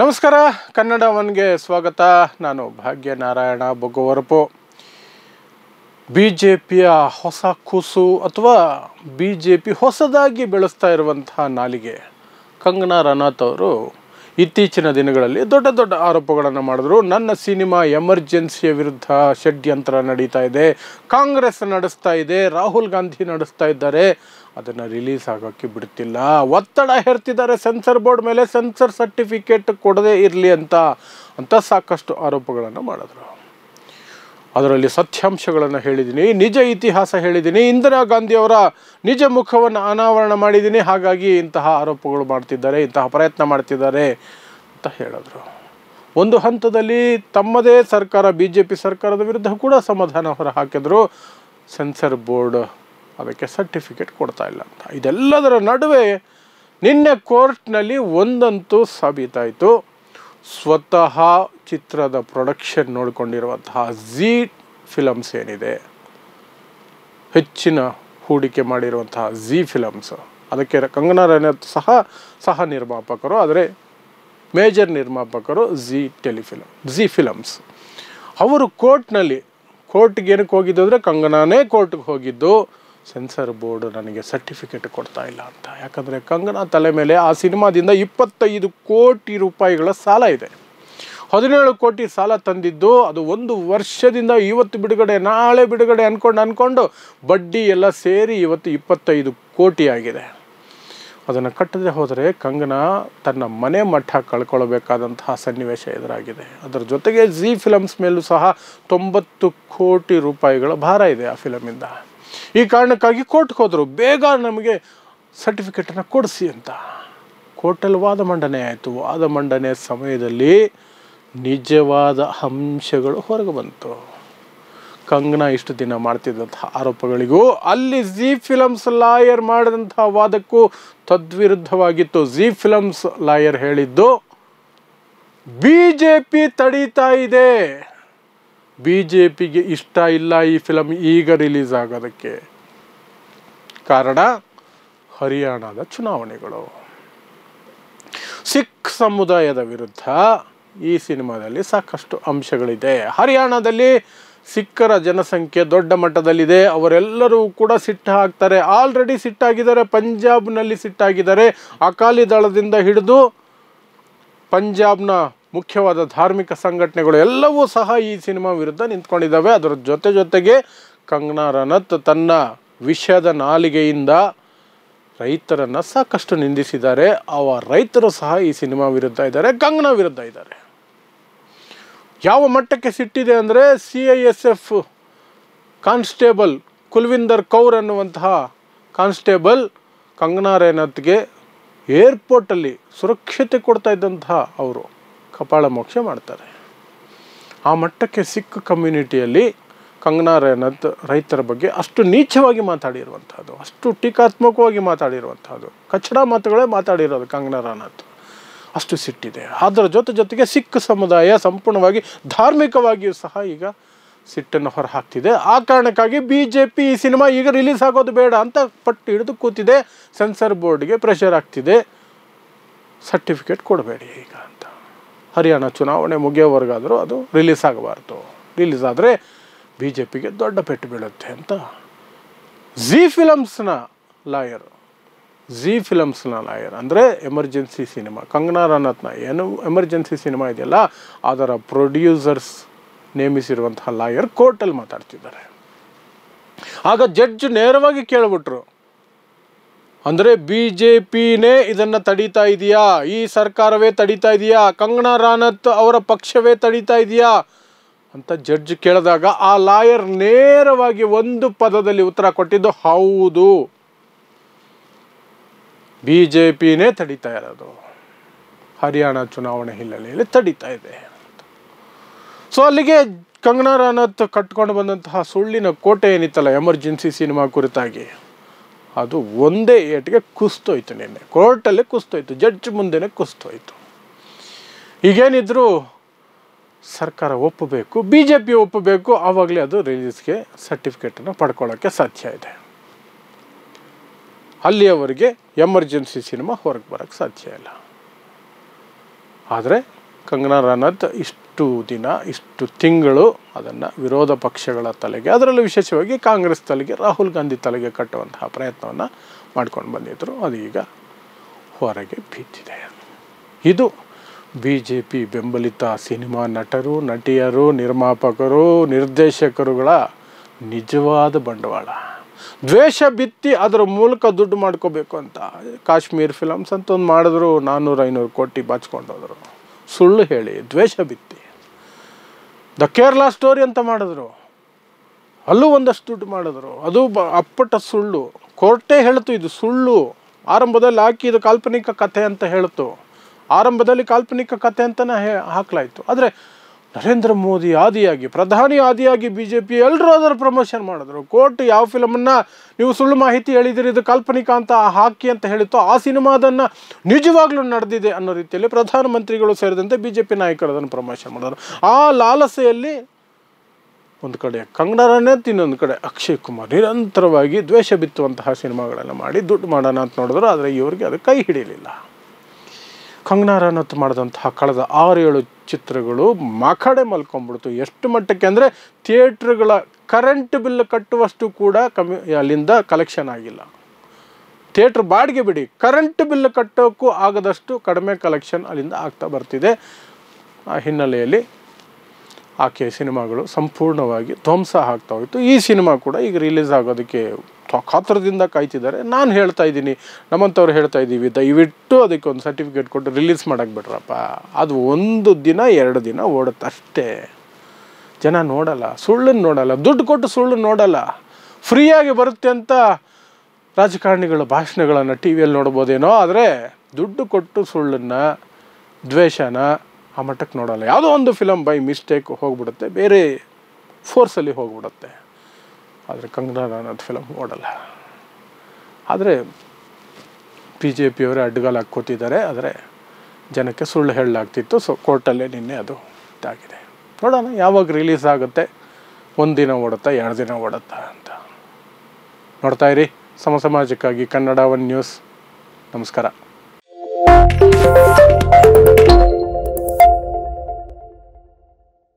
ನಮಸ್ಕಾರ ಕನ್ನಡ ಒನ್ಗೆ ಸ್ವಾಗತ ನಾನು ಭಾಗ್ಯನಾರಾಯಣ ಬೊಗ್ಗವರಪು ಬಿ ಜೆ ಪಿಯ ಹೊಸ ಕೂಸು ಅಥವಾ ಬಿ ಜೆ ಪಿ ಹೊಸದಾಗಿ ಬೆಳೆಸ್ತಾ ಇರುವಂತಹ ನಾಲಿಗೆ ಕಂಗನಾ ರನಾಥ್ ಅವರು ಇತ್ತೀಚಿನ ದಿನಗಳಲ್ಲಿ ದೊಡ್ಡ ದೊಡ್ಡ ಆರೋಪಗಳನ್ನು ಮಾಡಿದ್ರು ನನ್ನ ಸಿನಿಮಾ ಎಮರ್ಜೆನ್ಸಿಯ ವಿರುದ್ಧ ಷಡ್ಯಂತ್ರ ನಡೀತಾ ಇದೆ ಕಾಂಗ್ರೆಸ್ ನಡೆಸ್ತಾ ಇದೆ ರಾಹುಲ್ ಗಾಂಧಿ ನಡೆಸ್ತಾ ಇದ್ದಾರೆ ಅದನ್ನು ರಿಲೀಸ್ ಆಗೋಕ್ಕೆ ಬಿಡ್ತಿಲ್ಲ ಒತ್ತಡ ಹೇರ್ತಿದ್ದಾರೆ ಸೆನ್ಸರ್ ಬೋರ್ಡ್ ಮೇಲೆ ಸೆನ್ಸರ್ ಸರ್ಟಿಫಿಕೇಟ್ ಕೊಡದೇ ಇರಲಿ ಅಂತ ಅಂತ ಸಾಕಷ್ಟು ಆರೋಪಗಳನ್ನು ಮಾಡಿದ್ರು ಅದರಲ್ಲಿ ಸತ್ಯಾಂಶಗಳನ್ನು ಹೇಳಿದ್ದೀನಿ ನಿಜ ಇತಿಹಾಸ ಹೇಳಿದ್ದೀನಿ ಇಂದಿರಾ ಗಾಂಧಿಯವರ ನಿಜ ಮುಖವನ್ನು ಅನಾವರಣ ಮಾಡಿದ್ದೀನಿ ಹಾಗಾಗಿ ಇಂತಹ ಆರೋಪಗಳು ಮಾಡ್ತಿದ್ದಾರೆ ಇಂತಹ ಪ್ರಯತ್ನ ಮಾಡ್ತಿದ್ದಾರೆ ಅಂತ ಹೇಳಿದ್ರು ಒಂದು ಹಂತದಲ್ಲಿ ತಮ್ಮದೇ ಸರ್ಕಾರ ಬಿ ಜೆ ಪಿ ಸರ್ಕಾರದ ವಿರುದ್ಧ ಕೂಡ ಸಮಾಧಾನ ಹೊರ ಹಾಕಿದ್ರು ಸೆನ್ಸರ್ ಬೋರ್ಡ್ ಅದಕ್ಕೆ ಸರ್ಟಿಫಿಕೇಟ್ ಕೊಡ್ತಾ ಇಲ್ಲ ಅಂತ ಇದೆಲ್ಲದರ ನಡುವೆ ನಿನ್ನೆ ಕೋರ್ಟ್ನಲ್ಲಿ ಒಂದಂತೂ ಸಾಬೀತಾಯಿತು ಸ್ವತಃ ಚಿತ್ರದ ಪ್ರೊಡಕ್ಷನ್ ನೋಡಿಕೊಂಡಿರುವಂತಹ ಝೀ ಫಿಲಮ್ಸ್ ಏನಿದೆ ಹೆಚ್ಚಿನ ಹೂಡಿಕೆ ಮಾಡಿರುವಂತಹ ಝೀ ಫಿಲಮ್ಸ್ ಅದಕ್ಕೆ ಕಂಗನಾ ರನೌತ್ ಸಹ ಸಹ ನಿರ್ಮಾಪಕರು ಆದರೆ ಮೇಜರ್ ನಿರ್ಮಾಪಕರು ಝೀ ಟೆಲಿಫಿಲಮ್ ಝೀ ಫಿಲಮ್ಸ್ ಅವರು ಕೋರ್ಟ್ನಲ್ಲಿ ಕೋರ್ಟ್ಗೆ ಏನಕ್ಕೆ ಹೋಗಿದ್ದು ಅಂದರೆ ಕಂಗನಾನೇ ಕೋರ್ಟ್ಗೆ ಹೋಗಿದ್ದು ಸೆನ್ಸರ್ ಬೋರ್ಡ್ ನನಗೆ ಸರ್ಟಿಫಿಕೇಟ್ ಕೊಡ್ತಾ ಇಲ್ಲ ಅಂತ ಯಾಕಂದರೆ ಕಂಗನಾ ತಲೆ ಮೇಲೆ ಆ ಸಿನಿಮಾದಿಂದ ಇಪ್ಪತ್ತೈದು ಕೋಟಿ ರೂಪಾಯಿಗಳ ಸಾಲ ಇದೆ ಹದಿನೇಳು ಕೋಟಿ ಸಾಲ ತಂದಿದ್ದು ಅದು ಒಂದು ವರ್ಷದಿಂದ ಇವತ್ತು ಬಿಡುಗಡೆ ನಾಳೆ ಬಿಡುಗಡೆ ಅಂದ್ಕೊಂಡು ಅಂದ್ಕೊಂಡು ಬಡ್ಡಿ ಎಲ್ಲ ಸೇರಿ ಇವತ್ತು ಇಪ್ಪತ್ತೈದು ಕೋಟಿ ಆಗಿದೆ ಅದನ್ನು ಕಟ್ಟದೆ ಹೋದರೆ ಕಂಗನಾ ತನ್ನ ಮನೆ ಮಠ ಕಳ್ಕೊಳ್ಬೇಕಾದಂತಹ ಸನ್ನಿವೇಶ ಎದುರಾಗಿದೆ ಅದರ ಜೊತೆಗೆ ಜಿ ಫಿಲಮ್ಸ್ ಮೇಲೂ ಸಹ ತೊಂಬತ್ತು ಕೋಟಿ ರೂಪಾಯಿಗಳ ಭಾರ ಇದೆ ಆ ಫಿಲಮಿಂದ ಈ ಕಾರಣಕ್ಕಾಗಿ ಕೋರ್ಟ್ಗೆ ಹೋದರು ಬೇಗ ನಮಗೆ ಸರ್ಟಿಫಿಕೇಟನ್ನು ಕೊಡಿಸಿ ಅಂತ ಕೋರ್ಟಲ್ಲಿ ವಾದ ಮಂಡನೆ ಆಯಿತು ವಾದ ಮಂಡನೆ ಸಮಯದಲ್ಲಿ ನಿಜವಾದ ಅಂಶಗಳು ಹೊರಗೆ ಬಂತು ಕಂಗನಾ ಇಷ್ಟು ದಿನ ಮಾಡ್ತಿದ್ದಂಥ ಆರೋಪಗಳಿಗೂ ಅಲ್ಲಿ ಜಿ ಫಿಲಮ್ಸ್ ಲಾಯರ್ ಮಾಡಿದಂತಹ ವಾದಕ್ಕೂ ತದ್ವಿರುದ್ಧವಾಗಿತ್ತು ಜಿ ಫಿಲಮ್ಸ್ ಲಾಯರ್ ಹೇಳಿದ್ದು ಬಿ ಜೆ ಪಿ ತಡೀತಾ ಇದೆ ಬಿ ಜೆ ಪಿಗೆ ಇಷ್ಟ ಇಲ್ಲ ಈ ಫಿಲಮ್ ಈಗ ರಿಲೀಸ್ ಆಗೋದಕ್ಕೆ ಕಾರಣ ಹರಿಯಾಣದ ಚುನಾವಣೆಗಳು ಸಿಖ್ ಸಮುದಾಯದ ವಿರುದ್ಧ ಈ ಸಿನಿಮಾದಲ್ಲಿ ಸಾಕಷ್ಟು ಅಂಶಗಳಿದೆ ಹರಿಯಾಣದಲ್ಲಿ ಸಿಖ್ಖರ ಜನಸಂಖ್ಯೆ ದೊಡ್ಡ ಮಟ್ಟದಲ್ಲಿದೆ ಅವರೆಲ್ಲರೂ ಕೂಡ ಸಿಟ್ಟು ಹಾಕ್ತಾರೆ ಆಲ್ರೆಡಿ ಸಿಟ್ಟಾಗಿದ್ದಾರೆ ಪಂಜಾಬ್ನಲ್ಲಿ ಸಿಟ್ಟಾಗಿದ್ದಾರೆ ಅಕಾಲಿ ದಳದಿಂದ ಹಿಡಿದು ಪಂಜಾಬ್ನ ಮುಖ್ಯವಾದ ಧಾರ್ಮಿಕ ಸಂಘಟನೆಗಳು ಎಲ್ಲವೂ ಸಹ ಈ ಸಿನಿಮಾ ವಿರುದ್ಧ ನಿಂತ್ಕೊಂಡಿದ್ದಾವೆ ಅದರ ಜೊತೆ ಜೊತೆಗೆ ಕಂಗನಾ ರನತ್ ತನ್ನ ವಿಷಯದ ನಾಲಿಗೆಯಿಂದ ರೈತರನ್ನು ಸಾಕಷ್ಟು ನಿಂದಿಸಿದ್ದಾರೆ ಅವ ರೈತರು ಸಹ ಈ ಸಿನಿಮಾ ವಿರುದ್ಧ ಇದ್ದಾರೆ ಕಂಗನಾ ವಿರುದ್ಧ ಇದ್ದಾರೆ ಯಾವ ಮಟ್ಟಕ್ಕೆ ಸಿಟ್ಟಿದೆ ಅಂದರೆ C I S F constable Kulwinder Kaur ಅನ್ನುವಂತಹ ಕಾನ್ಸ್ಟೇಬಲ್ ಕಂಗನಾ ರೇನತ್ಗೆ ಏರ್ಪೋರ್ಟಲ್ಲಿ ಸುರಕ್ಷತೆ ಕೊಡ್ತಾ ಇದ್ದಂತಹ ಅವರು ಕಪಾಳ ಮೋಕ್ಷ ಮಾಡ್ತಾರೆ ಆ ಮಟ್ಟಕ್ಕೆ ಸಿಖ್ ಕಮ್ಯುನಿಟಿಯಲ್ಲಿ ಕಂಗನಾ ರನತ್ ರೈತರ ಬಗ್ಗೆ ಅಷ್ಟು ನೀಚವಾಗಿ ಮಾತಾಡಿರುವಂಥದ್ದು ಅಷ್ಟು ಟೀಕಾತ್ಮಕವಾಗಿ ಮಾತಾಡಿರುವಂಥದ್ದು ಕಚ್ಚಡ ಮಾತುಗಳೇ ಮಾತಾಡಿರೋದು ಕಂಗನಾ ರನತ್ ಅಷ್ಟು ಸಿಟ್ಟಿದೆ ಅದರ ಜೊತೆ ಜೊತೆಗೆ ಸಿಖ್ ಸಮುದಾಯ ಸಂಪೂರ್ಣವಾಗಿ ಧಾರ್ಮಿಕವಾಗಿಯೂ ಸಹ ಈಗ ಸಿಟ್ಟನ್ನು ಹೊರಹಾಕ್ತಿದೆ ಆ ಕಾರಣಕ್ಕಾಗಿ ಬಿ ಜೆ ಪಿ ಈ ಸಿನಿಮಾ ಈಗ ರಿಲೀಸ್ ಆಗೋದು ಬೇಡ ಅಂತ ಪಟ್ಟು ಹಿಡಿದು ಕೂತಿದೆ ಸೆನ್ಸರ್ ಬೋರ್ಡ್ಗೆ ಪ್ರೆಷರ್ ಆಗ್ತಿದೆ ಸರ್ಟಿಫಿಕೇಟ್ ಕೊಡಬೇಡಿ ಈಗ ಅಂತ ಹರಿಯಾಣ ಚುನಾವಣೆ ಮುಗಿಯೋವರೆಗಾದರೂ ಅದು ರಿಲೀಸ್ ಆಗಬಾರ್ದು ರಿಲೀಸ್ ಆದರೆ ಬಿ ಜೆ ಪಿಗೆ ದೊಡ್ಡ ಪೆಟ್ಟು ಬೀಳುತ್ತೆ ಅಂತ ಝೀ ಫಿಲಮ್ಸ್ನ ಲಾಯರ್ ಝೀ ಫಿಲಮ್ಸ್ನ ಲಾಯರ್ ಅಂದರೆ ಎಮರ್ಜೆನ್ಸಿ ಸಿನಿಮಾ ಕಂಗನಾ ರನತ್ನ ಏನು ಎಮರ್ಜೆನ್ಸಿ ಸಿನಿಮಾ ಇದೆಯಲ್ಲ ಅದರ ಪ್ರೊಡ್ಯೂಸರ್ಸ್ ನೇಮಿಸಿರುವಂತಹ ಲಾಯರ್ ಕೋರ್ಟಲ್ಲಿ ಮಾತಾಡ್ತಿದ್ದಾರೆ ಆಗ ಜಡ್ಜ್ ನೇರವಾಗಿ ಕೇಳಿಬಿಟ್ರು ಅಂದರೆ ಬಿ ಜೆ ಪಿನೇ ಇದನ್ನು ತಡೀತಾ ಇದೆಯಾ ಈ ಸರ್ಕಾರವೇ ತಡೀತಾ ಇದೆಯಾ ಕಂಗನಾ ರಾನತ್ ಅವರ ಪಕ್ಷವೇ ತಡೀತಾ ಇದೆಯಾ ಅಂತ ಜಡ್ಜ್ ಕೇಳಿದಾಗ ಆ ಲಾಯರ್ ನೇರವಾಗಿ ಒಂದು ಪದದಲ್ಲಿ ಉತ್ತರ ಕೊಟ್ಟಿದ್ದು ಹೌದು ಬಿ ಜೆ ಪಿನೇ ತಡೀತಾ ಇರೋದು ಹರಿಯಾಣ ಚುನಾವಣೆ ಹಿನ್ನೆಲೆಯಲ್ಲಿ ತಡೀತಾ ಇದೆ ಸೊ ಅಲ್ಲಿಗೆ ಕಂಗನಾ ರಾನತ್ ಕಟ್ಕೊಂಡು ಬಂದಂತಹ ಸುಳ್ಳಿನ ಕೋಟೆ ಏನಿತ್ತಲ್ಲ ಎಮರ್ಜೆನ್ಸಿ ಸಿನಿಮಾ ಕುರಿತಾಗಿ ಅದು ಒಂದೇ ಏಟಿಗೆ ಕುಸ್ತೋಯ್ತು ನಿನ್ನೆ ಕೋರ್ಟಲ್ಲೇ ಕುಸ್ತೋಯ್ತು ಜಡ್ಜ್ ಮುಂದೆನೇ ಕುಸ್ತೋಯ್ತು ಈಗೇನಿದ್ರು ಸರ್ಕಾರ ಒಪ್ಪಬೇಕು ಬಿ ಜೆ ಪಿ ಒಪ್ಪಬೇಕು ಆವಾಗಲೇ ಅದು ರಿಲೀಸ್ಗೆ ಸರ್ಟಿಫಿಕೇಟನ್ನು ಪಡ್ಕೊಳ್ಳೋಕ್ಕೆ ಸಾಧ್ಯ ಇದೆ ಅಲ್ಲಿಯವರಿಗೆ ಎಮರ್ಜೆನ್ಸಿ ಸಿನಿಮಾ ಹೊರಗೆ ಬರೋಕ್ಕೆ ಸಾಧ್ಯ ಇಲ್ಲ ಆದರೆ ಕಂಗನಾ ರನತ್ ಇಷ್ಟು ದಿನ ಇಷ್ಟು ತಿಂಗಳು ಅದನ್ನು ವಿರೋಧ ಪಕ್ಷಗಳ ತಲೆಗೆ ಅದರಲ್ಲೂ ವಿಶೇಷವಾಗಿ ಕಾಂಗ್ರೆಸ್ ತಲೆಗೆ ರಾಹುಲ್ ಗಾಂಧಿ ತಲೆಗೆ ಕಟ್ಟುವಂತಹ ಪ್ರಯತ್ನವನ್ನು ಮಾಡ್ಕೊಂಡು ಬಂದಿದ್ದರು ಅದು ಈಗ ಹೊರಗೆ ಬಿದ್ದಿದೆ ಇದು ಬಿ ಜೆ ಪಿ ಬೆಂಬಲಿತ ಸಿನಿಮಾ ನಟರು ನಟಿಯರು ನಿರ್ಮಾಪಕರು ನಿರ್ದೇಶಕರುಗಳ ನಿಜವಾದ ಬಂಡವಾಳ ದ್ವೇಷ ಬಿತ್ತಿ ಅದರ ಮೂಲಕ ದುಡ್ಡು ಮಾಡ್ಕೋಬೇಕು ಅಂತ ಕಾಶ್ಮೀರ್ ಫಿಲಮ್ಸ್ ಅಂತ ಒಂದು ಮಾಡಿದ್ರು ನಾನ್ನೂರು ಐನೂರು ಕೋಟಿ ಬಾಚ್ಕೊಂಡು ಸುಳ್ಳು ಹೇಳಿ ದ್ವೇಷ ಬಿತ್ತಿ ದ ಕೇರಳ ಸ್ಟೋರಿ ಅಂತ ಮಾಡಿದ್ರು ಅಲ್ಲೂ ಒಂದಷ್ಟು ದುಡ್ಡು ಮಾಡಿದ್ರು ಅದು ಬ ಅಪ್ಪಟ ಸುಳ್ಳು ಕೋರ್ಟೇ ಹೇಳ್ತು ಇದು ಸುಳ್ಳು ಆರಂಭದಲ್ಲಿ ಹಾಕಿ ಇದು ಕಾಲ್ಪನಿಕ ಕಥೆ ಅಂತ ಹೇಳ್ತು ಆರಂಭದಲ್ಲಿ ಕಾಲ್ಪನಿಕ ಕಥೆ ಅಂತಲೇ ಹೇ ಹಾಕಲಾಯಿತು ಆದರೆ ನರೇಂದ್ರ ಮೋದಿ ಆದಿಯಾಗಿ ಪ್ರಧಾನಿ ಆದಿಯಾಗಿ ಬಿ ಜೆ ಪಿ ಎಲ್ಲರೂ ಅದರ ಪ್ರಮೋಷನ್ ಮಾಡಿದ್ರು ಕೋರ್ಟ್ ಯಾವ ಫಿಲಮನ್ನು ನೀವು ಸುಳ್ಳು ಮಾಹಿತಿ ಹೇಳಿದಿರಿ ಇದು ಕಾಲ್ಪನಿಕ ಅಂತ ಹಾಕಿ ಅಂತ ಹೇಳಿತ್ತು ಆ ಸಿನಿಮಾ ಅದನ್ನು ನಿಜವಾಗ್ಲೂ ನಡೆದಿದೆ ಅನ್ನೋ ರೀತಿಯಲ್ಲಿ ಪ್ರಧಾನಮಂತ್ರಿಗಳು ಸೇರಿದಂತೆ ಬಿ ಜೆ ಪಿ ನಾಯಕರು ಅದನ್ನು ಪ್ರಮೋಷನ್ ಮಾಡಿದ್ರು ಆ ಲಾಲಸೆಯಲ್ಲಿ ಒಂದು ಕಡೆ ಕಂಗಡರನ್ನೇ ಇನ್ನೊಂದು ಕಡೆ ಅಕ್ಷಯ್ ಕುಮಾರ್ ನಿರಂತರವಾಗಿ ದ್ವೇಷ ಬಿತ್ತುವಂತಹ ಸಿನಿಮಾಗಳನ್ನು ಮಾಡಿ ದುಡ್ಡು ಮಾಡೋಣ ಅಂತ ನೋಡಿದ್ರು ಆದರೆ ಇವರಿಗೆ ಅದು ಕೈ ಹಿಡಿಯಲಿಲ್ಲ ಕಂಗನಾ ಮಾಡಿದಂತಹ ಕಳೆದ ಆರು ಏಳು ಚಿತ್ರಗಳು ಮಕಡೆ ಮಲ್ಕೊಂಡ್ಬಿಡ್ತು ಎಷ್ಟು ಮಟ್ಟಕ್ಕೆ ಅಂದರೆ ಥಿಯೇಟ್ರ್ಗಳ ಕರೆಂಟ್ ಬಿಲ್ ಕಟ್ಟುವಷ್ಟು ಕೂಡ ಕಮ್ಮಿ ಅಲ್ಲಿಂದ ಕಲೆಕ್ಷನ್ ಆಗಿಲ್ಲ ಥಿಯೇಟ್ರ್ ಬಾಡಿಗೆ ಬಿಡಿ ಕರೆಂಟ್ ಬಿಲ್ ಕಟ್ಟೋಕ್ಕೂ ಆಗದಷ್ಟು ಕಡಿಮೆ ಕಲೆಕ್ಷನ್ ಅಲ್ಲಿಂದ ಆಗ್ತಾ ಬರ್ತಿದೆ ಆ ಹಿನ್ನೆಲೆಯಲ್ಲಿ ಆಕೆ ಸಿನಿಮಾಗಳು ಸಂಪೂರ್ಣವಾಗಿ ಧ್ವಂಸ ಆಗ್ತಾ ಹೋಯಿತು ಈ ಸಿನಿಮಾ ಕೂಡ ಈಗ ರಿಲೀಸ್ ಆಗೋದಕ್ಕೆ ಕಾತರದಿಂದ ಕಾಯ್ತಿದ್ದಾರೆ ನಾನು ಹೇಳ್ತಾ ಇದ್ದೀನಿ ನಮ್ಮಂಥವ್ರು ಹೇಳ್ತಾ ಇದ್ದೀವಿ ದಯವಿಟ್ಟು ಅದಕ್ಕೆ ಒಂದು ಸರ್ಟಿಫಿಕೇಟ್ ಕೊಟ್ಟು ರಿಲೀಸ್ ಮಾಡೋಕ್ಕೆ ಬಿಟ್ರಪ್ಪ ಅದು ಒಂದು ದಿನ ಎರಡು ದಿನ ಓಡುತ್ತಷ್ಟೇ ಜನ ನೋಡಲ್ಲ ಸುಳ್ಳನ್ನು ನೋಡಲ್ಲ ದುಡ್ಡು ಕೊಟ್ಟು ಸುಳ್ಳು ನೋಡಲ್ಲ ಫ್ರೀಯಾಗಿ ಬರುತ್ತೆ ಅಂತ ರಾಜಕಾರಣಿಗಳ ಭಾಷಣಗಳನ್ನು ಟಿ ವಿಯಲ್ಲಿ ನೋಡ್ಬೋದೇನೋ ಆದರೆ ದುಡ್ಡು ಕೊಟ್ಟು ಸುಳ್ಳನ್ನು ದ್ವೇಷನ ಆ ಮಟ್ಟಕ್ಕೆ ನೋಡೋಲ್ಲ ಯಾವುದೋ ಒಂದು ಫಿಲಮ್ ಬೈ ಮಿಸ್ಟೇಕ್ ಹೋಗ್ಬಿಡುತ್ತೆ ಬೇರೆ ಫೋರ್ಸಲ್ಲಿ ಹೋಗ್ಬಿಡುತ್ತೆ ಆದರೆ ಕಂಗನಾ ರನೌತ್ ಫಿಲಮ್ ಓಡಲ್ಲ ಆದರೆ ಬಿ ಜೆ ಪಿಯವರೇ ಅಡ್ಗಾಲ ಹಾಕ್ಕೋತಿದ್ದಾರೆ ಆದರೆ ಜನಕ್ಕೆ ಸುಳ್ಳು ಹೇಳಲಾಗ್ತಿತ್ತು ಸೊ ಕೋರ್ಟಲ್ಲೇ ನಿನ್ನೆ ಅದು ಇದಾಗಿದೆ ನೋಡೋಣ ಯಾವಾಗ ರಿಲೀಸ್ ಆಗುತ್ತೆ ಒಂದು ದಿನ ಓಡುತ್ತಾ ಎರಡು ದಿನ ಓಡುತ್ತಾ ಅಂತ ನೋಡ್ತಾ ಇರಿ ಸಮ ಸಮಾಜಕ್ಕಾಗಿ ಕನ್ನಡ ಒನ್ ನ್ಯೂಸ್ ನಮಸ್ಕಾರ